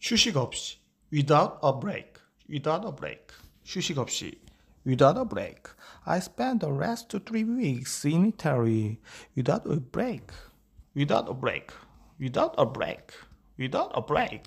휴식 없이 without a break without a break 휴식 없이 without a break I spent the rest of three weeks in Italy without a break without a break without a break without a break